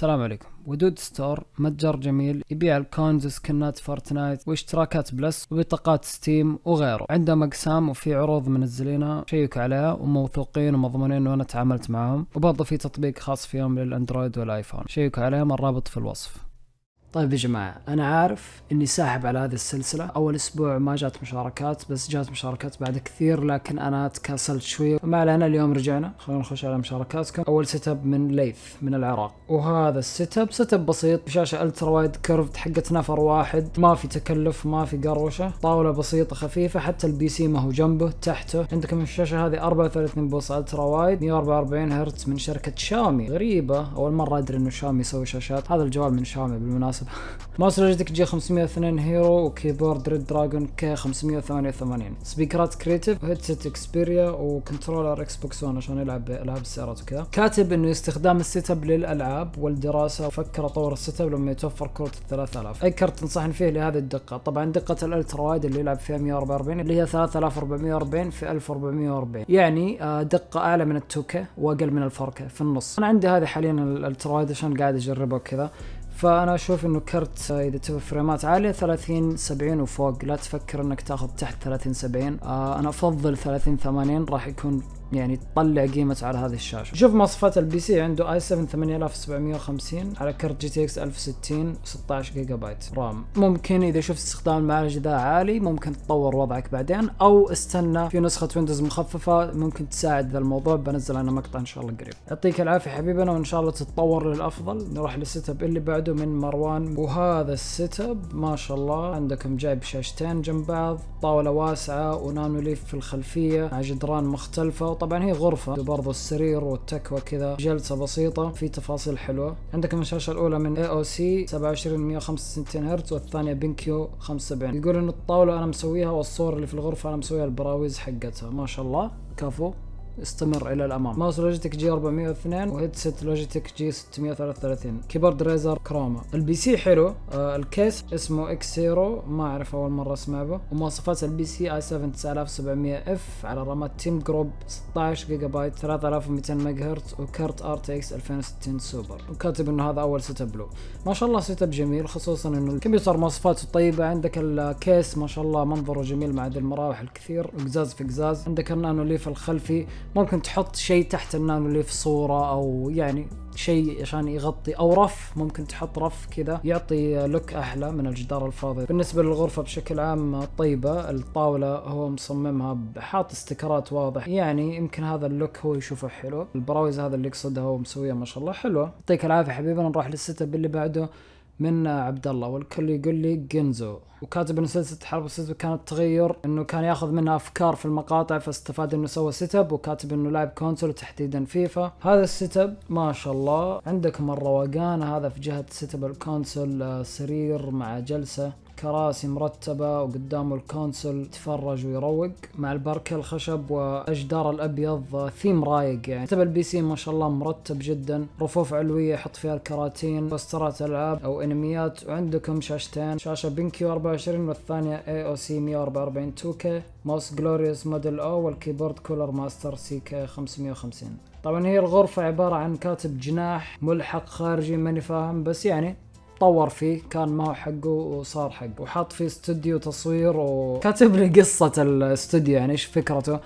السلام عليكم ودود ستور متجر جميل يبيع الكونز سكنات فورتنايت واشتراكات بلس وبطاقات ستيم وغيره عندهم اقسام وفي عروض منزلينها شيك عليها وموثوقين ومضمونين وانا انا تعاملت معاهم وبرضه في تطبيق خاص فيهم للاندرويد والايفون شيك عليهم الرابط في الوصف طيب يا جماعة أنا عارف إني ساحب على هذه السلسلة أول أسبوع ما جات مشاركات بس جات مشاركات بعد كثير لكن أنا تكاسلت شوي ما علينا اليوم رجعنا خلونا نخش على مشاركاتكم أول سيت اب من ليث من العراق وهذا السيت اب سيت اب بسيط بشاشة الترا وايد كيرفد حقت نفر واحد ما في تكلف ما في قروشة طاولة بسيطة خفيفة حتى البي سي ما هو جنبه تحته عندكم الشاشة هذه 34 بوصة الترا وايد 144 هرتز من شركة شاومي غريبة أول مرة أدري إنه شاومي يسوي شاشات هذا الجوال من شاومي بالمناسبة بالمناسبه ماوس لوجيتك جي 502 هيرو وكيبورد ريد دراجون كي 588 سبيكرات كريتيف هيدسيت اكسبيريا وكنترولر اكس بوكس 1 عشان يلعب العاب السيارات وكذا كاتب انه استخدام السيت اب للالعاب والدراسه فكر اطور السيت اب لما يتوفر كروت ال 3000 اي كرت تنصحني فيه لهذه الدقه طبعا دقه الالترا وايد اللي يلعب فيها 144 اللي هي 3440 في 1440 يعني آه، دقه اعلى من كي واقل من كي في النص انا عندي هذه حاليا الالترا وايد عشان قاعد اجربها وكذا فانا اشوف انه كرت اذا تبغى فريمات عاليه 30 70 وفوق لا تفكر انك تاخذ تحت 30 70 آه، انا افضل 30 80 راح يكون يعني تطلع قيمة على هذه الشاشة شوف مواصفات البي سي عنده اي 7 8750 على كرت جي تي اكس 1060 16 جيجا بايت رام ممكن اذا شفت استخدام المعالج ذا عالي ممكن تطور وضعك بعدين او استنى في نسخة ويندوز مخففة ممكن تساعد ذا الموضوع بنزل انا مقطع ان شاء الله قريب يعطيك العافية حبيبنا وان شاء الله تتطور للافضل نروح للسيت اب اللي بعده من مروان وهذا السيت اب ما شاء الله عندكم جايب شاشتين جنب بعض طاولة واسعة ونانو ليف في الخلفية مع جدران مختلفة طبعا هي غرفة برضو السرير والتكوى كذا جلسة بسيطة في تفاصيل حلوة عندك الشاشة الأولى من اي او سي 27165 هرتز والثانية بنكيو 75 يقول إن الطاولة أنا مسويها والصور اللي في الغرفة أنا مسويها البراويز حقتها ما شاء الله كفو استمر الى الامام ماوس لوجيتك جي 402 وهيدسيت لوجيتك جي 633 كيبورد ريزر كروما البي سي حلو آه، الكيس اسمه اكس سيرو ما اعرف اول مره اسمع به ومواصفات البي سي اي 7 9700 اف على رامات تيم جروب 16 جيجا بايت 3200 ميجا هرتز وكارت ار تي اكس 2060 سوبر وكاتب انه هذا اول سيت اب له ما شاء الله سيت اب جميل خصوصا انه الكمبيوتر مواصفاته طيبه عندك الكيس ما شاء الله منظره جميل مع هذه المراوح الكثير وقزاز في قزاز عندك النانو ليف الخلفي ممكن تحط شيء تحت النانو اللي في صوره او يعني شيء عشان يغطي او رف ممكن تحط رف كذا يعطي لوك احلى من الجدار الفاضي بالنسبه للغرفه بشكل عام طيبه الطاوله هو مصممها حاط استكرات واضح يعني يمكن هذا اللوك هو يشوفه حلو البراويز هذا اللي يقصدها هو مسويها ما شاء الله حلوه يعطيك العافيه حبيبي نروح للسيت اب اللي بعده من عبد الله والكل يقول لي جنزو وكاتب ان سلسله حرب سيتب كانت تغير انه كان ياخذ منها افكار في المقاطع فاستفاد انه سوى سيت اب وكاتب انه لعب كونسول وتحديدا فيفا هذا السيت اب ما شاء الله عندكم الروقان هذا في جهه سيت اب الكونسول سرير مع جلسه كراسي مرتبة وقدامه الكونسول يتفرج ويروق مع البركة الخشب وأجدار الأبيض ثيم رايق يعني مكتب البي سي ما شاء الله مرتب جدا رفوف علوية يحط فيها الكراتين بوسترات ألعاب أو أنميات وعندكم شاشتين شاشة بنكيو 24 والثانية اي او سي 144 2K ماوس جلوريوس موديل او والكيبورد كولر ماستر سي كي 550 طبعا هي الغرفة عبارة عن كاتب جناح ملحق خارجي ماني فاهم بس يعني طور فيه كان ما هو حقه وصار حقه وحاط فيه استوديو تصوير وكاتب لي قصه الاستوديو يعني ايش فكرته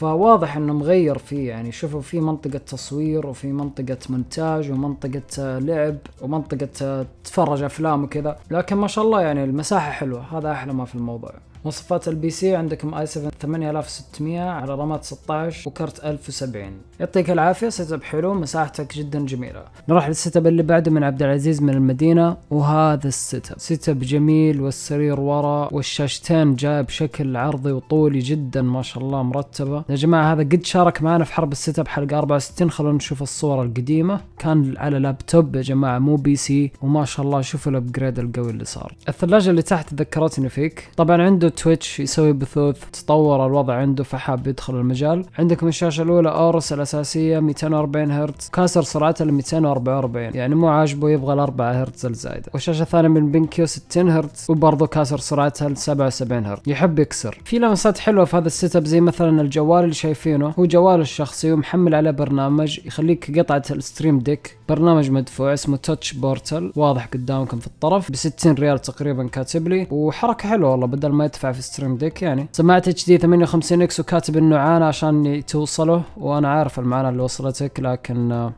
فواضح انه مغير فيه يعني شوفوا في منطقة تصوير وفي منطقة مونتاج ومنطقة لعب ومنطقة تتفرج افلام وكذا لكن ما شاء الله يعني المساحة حلوة هذا احلى ما في الموضوع مواصفات البي سي عندكم اي 7 8600 على رامات 16 وكرت 1070 يعطيك العافيه سيت اب حلو مساحتك جدا جميله نروح للسيت اب اللي بعده من عبد العزيز من المدينه وهذا السيت اب سيت اب جميل والسرير ورا والشاشتين جاء بشكل عرضي وطولي جدا ما شاء الله مرتبه يا جماعه هذا قد شارك معنا في حرب السيت اب حلقه 64 خلونا نشوف الصوره القديمه كان على لابتوب يا جماعه مو بي سي وما شاء الله شوفوا الابجريد القوي اللي صار الثلاجه اللي تحت ذكرتني فيك طبعا عنده تويتش يسوي بثوث تطور الوضع عنده فحاب يدخل المجال عندكم الشاشه الاولى اورس الاساسيه 240 هرتز كاسر سرعتها ل 244 يعني مو عاجبه يبغى ال 4 هرتز الزايده والشاشه الثانيه من بنكيو 60 هرتز وبرضه كاسر سرعتها ل 77 هرتز يحب يكسر في لمسات حلوه في هذا السيت اب زي مثلا الجوال الجوال اللي شايفينه هو جواله الشخصي ومحمل عليه برنامج يخليك قطعة الستريم ديك برنامج مدفوع اسمه تاتش بورتل واضح قدامكم في الطرف ب 60 ريال تقريبا كاتب لي وحركة حلوة والله بدل ما يدفع في ستريم ديك يعني سماعة اتش دي 58 اكس وكاتب انه عانى عشان توصله وانا عارف المعاناة اللي وصلتك لكن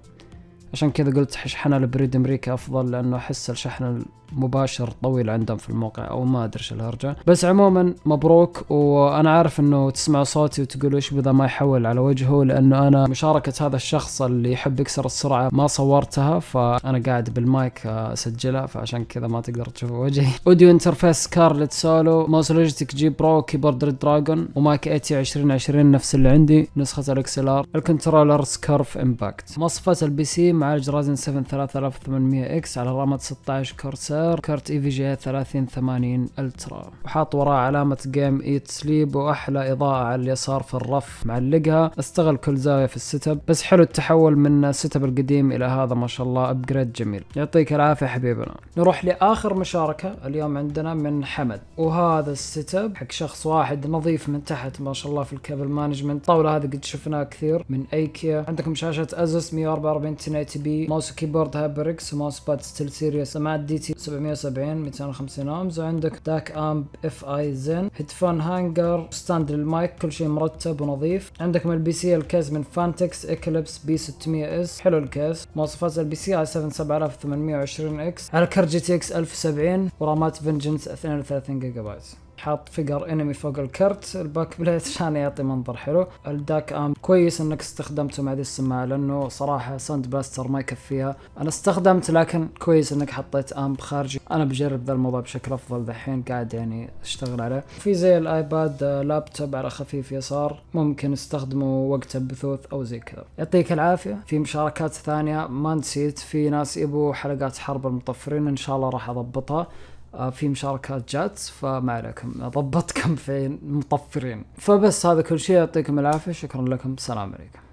عشان كذا قلت شحنها لبريد امريكا افضل لانه احس الشحن المباشر طويل عندهم في الموقع او ما ادري ايش الهرجه بس عموما مبروك وانا عارف انه تسمع صوتي وتقول ايش بذا ما يحول على وجهه لانه انا مشاركه هذا الشخص اللي يحب يكسر السرعه ما صورتها فانا قاعد بالمايك آه، اسجلها فعشان كذا ما تقدر تشوف وجهي اوديو انترفيس كارلت سولو ماوس لوجيتك جي برو كيبورد ريد دراجون ومايك تي 2020 نفس اللي عندي نسخه الاكس ار الكنترولر سكارف امباكت مواصفات البي سي معالج رازن 7 3800 اكس على رامة 16 كورسير كارت اي في جي 3080 الترا وحاط وراه علامة جيم ايت سليب واحلى اضاءة على اليسار في الرف معلقها استغل كل زاوية في السيت اب بس حلو التحول من السيت اب القديم الى هذا ما شاء الله ابجريد جميل يعطيك العافية حبيبنا نروح لاخر مشاركة اليوم عندنا من حمد وهذا السيت اب حق شخص واحد نظيف من تحت ما شاء الله في الكابل مانجمنت الطاولة هذه قد شفناها كثير من ايكيا عندكم شاشة ازوس 144 1080 بي ماوس كيبورد هايبر اكس وماوس باد ستيل سيريس سماعات دي تي 770 250 اومز وعندك داك امب اف اي زين هيدفون هانجر ستاند للمايك كل شيء مرتب ونظيف عندك من البي سي الكيس من فانتكس اكليبس بي 600 اس حلو الكيس مواصفات البي سي اي 7 7820 اكس على كارت جي تي اكس 1070 ورامات فينجنس 32 جيجا بايت حاط فيجر انمي فوق الكرت الباك بليت عشان يعطي منظر حلو الداك ام كويس انك استخدمته مع ذي السماعه لانه صراحه ساند بلاستر ما يكفيها انا استخدمت لكن كويس انك حطيت امب خارجي انا بجرب ذا الموضوع بشكل افضل ذحين قاعد يعني اشتغل عليه في زي الايباد لابتوب على خفيف يسار ممكن استخدمه وقت البثوث او زي كذا يعطيك العافيه في مشاركات ثانيه ما نسيت في ناس يبوا حلقات حرب المطفرين ان شاء الله راح اضبطها آه، في مشاركات جات فما عليكم ضبطكم في مطفرين فبس هذا كل شيء يعطيكم العافيه شكرا لكم السلام عليكم